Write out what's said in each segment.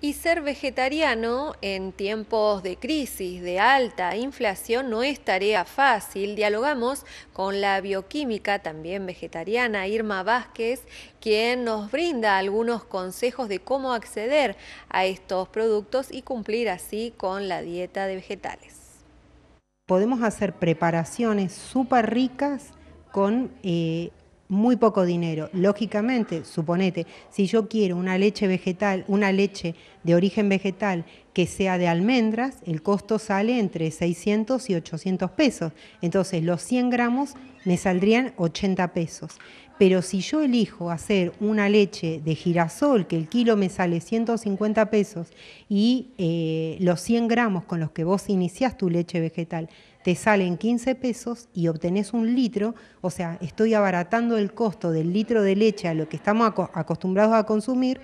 Y ser vegetariano en tiempos de crisis, de alta inflación, no es tarea fácil. Dialogamos con la bioquímica, también vegetariana, Irma Vázquez, quien nos brinda algunos consejos de cómo acceder a estos productos y cumplir así con la dieta de vegetales. Podemos hacer preparaciones súper ricas con eh, muy poco dinero. Lógicamente, suponete, si yo quiero una leche vegetal, una leche de origen vegetal que sea de almendras, el costo sale entre 600 y 800 pesos. Entonces los 100 gramos me saldrían 80 pesos. Pero si yo elijo hacer una leche de girasol, que el kilo me sale 150 pesos, y eh, los 100 gramos con los que vos iniciás tu leche vegetal te salen 15 pesos y obtenés un litro, o sea, estoy abaratando el costo del litro de leche a lo que estamos acostumbrados a consumir,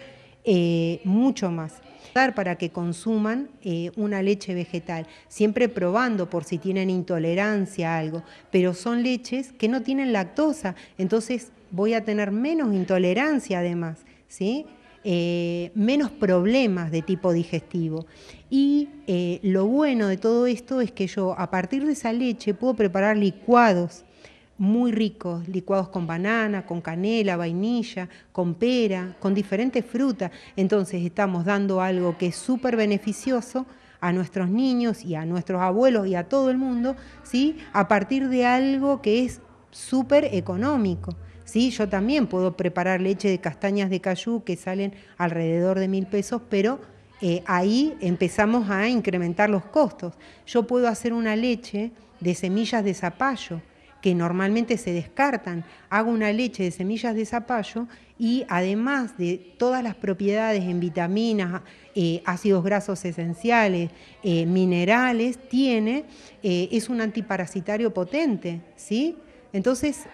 eh, mucho más para que consuman eh, una leche vegetal, siempre probando por si tienen intolerancia a algo, pero son leches que no tienen lactosa, entonces voy a tener menos intolerancia además, ¿sí? Eh, menos problemas de tipo digestivo. Y lo bueno de todo esto es que yo a partir de esa leche puedo preparar licuados muy ricos, licuados con banana, con canela, vainilla, con pera, con diferentes frutas. Entonces estamos dando algo que es súper beneficioso a nuestros niños y a nuestros abuelos y a todo el mundo, ¿sí? A partir de algo que es súper económico. ¿sí? Yo también puedo preparar leche de castañas de cayú que salen alrededor de mil pesos, pero eh, ahí empezamos a incrementar los costos. Yo puedo hacer una leche de semillas de zapallo, que normalmente se descartan. Hago una leche de semillas de zapallo y además de todas las propiedades en vitaminas, eh, ácidos grasos esenciales, eh, minerales, tiene, eh, es un antiparasitario potente, ¿sí? Entonces,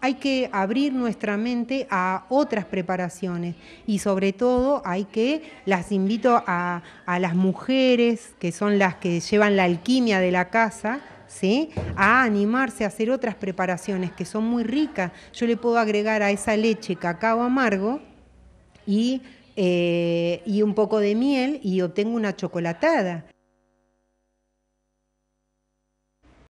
hay que abrir nuestra mente a otras preparaciones y sobre todo hay que, las invito a, a las mujeres que son las que llevan la alquimia de la casa, ¿sí? A animarse a hacer otras preparaciones que son muy ricas. Yo le puedo agregar a esa leche cacao amargo y, eh, y un poco de miel y obtengo una chocolatada.